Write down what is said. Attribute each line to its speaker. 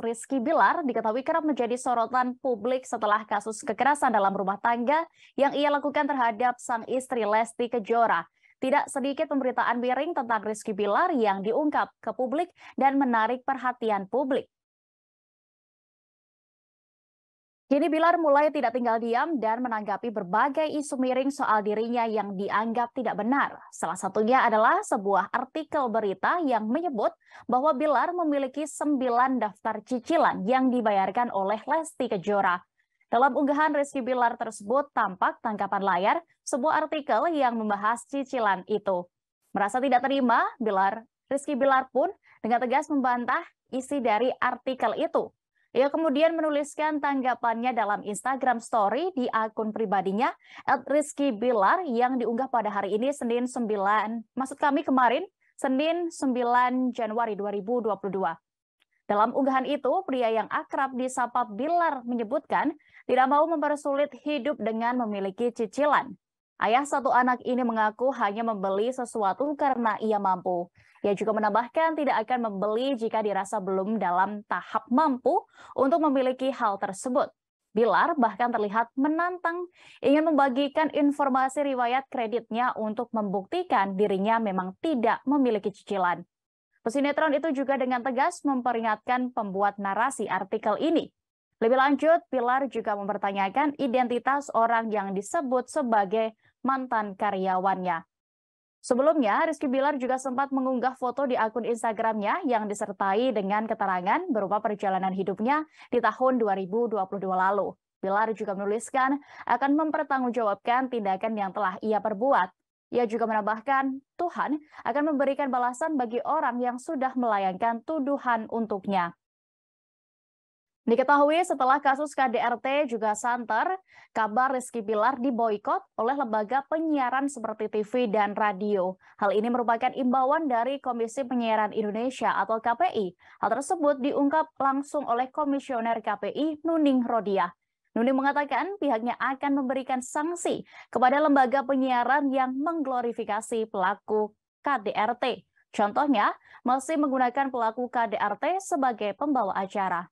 Speaker 1: Rizky Bilar diketahui kerap menjadi sorotan publik setelah kasus kekerasan dalam rumah tangga yang ia lakukan terhadap sang istri Lesti Kejora. Tidak sedikit pemberitaan miring tentang Rizky Bilar yang diungkap ke publik dan menarik perhatian publik. Kini Bilar mulai tidak tinggal diam dan menanggapi berbagai isu miring soal dirinya yang dianggap tidak benar. Salah satunya adalah sebuah artikel berita yang menyebut bahwa Bilar memiliki sembilan daftar cicilan yang dibayarkan oleh Lesti Kejora. Dalam unggahan Rizky Bilar tersebut tampak tangkapan layar sebuah artikel yang membahas cicilan itu. Merasa tidak terima, Bilar, Rizky Bilar pun dengan tegas membantah isi dari artikel itu ia kemudian menuliskan tanggapannya dalam Instagram story di akun pribadinya Rizky Bilar yang diunggah pada hari ini Senin 9, maksud kami kemarin Senin 9 Januari 2022. Dalam unggahan itu, pria yang akrab di Sapa Bilar menyebutkan tidak mau mempersulit hidup dengan memiliki cicilan. Ayah satu anak ini mengaku hanya membeli sesuatu karena ia mampu. Ia juga menambahkan tidak akan membeli jika dirasa belum dalam tahap mampu untuk memiliki hal tersebut. Bilar bahkan terlihat menantang ingin membagikan informasi riwayat kreditnya untuk membuktikan dirinya memang tidak memiliki cicilan. Pesinetron itu juga dengan tegas memperingatkan pembuat narasi artikel ini. Lebih lanjut, Pilar juga mempertanyakan identitas orang yang disebut sebagai mantan karyawannya. Sebelumnya, Rizky Bilar juga sempat mengunggah foto di akun Instagramnya yang disertai dengan keterangan berupa perjalanan hidupnya di tahun 2022 lalu. Bilar juga menuliskan akan mempertanggungjawabkan tindakan yang telah ia perbuat. Ia juga menambahkan, Tuhan akan memberikan balasan bagi orang yang sudah melayangkan tuduhan untuknya. Diketahui setelah kasus KDRT juga santer, kabar Rizky Bilar diboykot oleh lembaga penyiaran seperti TV dan radio. Hal ini merupakan imbauan dari Komisi Penyiaran Indonesia atau KPI. Hal tersebut diungkap langsung oleh Komisioner KPI Nuning Rodiah. Nuning mengatakan pihaknya akan memberikan sanksi kepada lembaga penyiaran yang mengglorifikasi pelaku KDRT. Contohnya, masih menggunakan pelaku KDRT sebagai pembawa acara.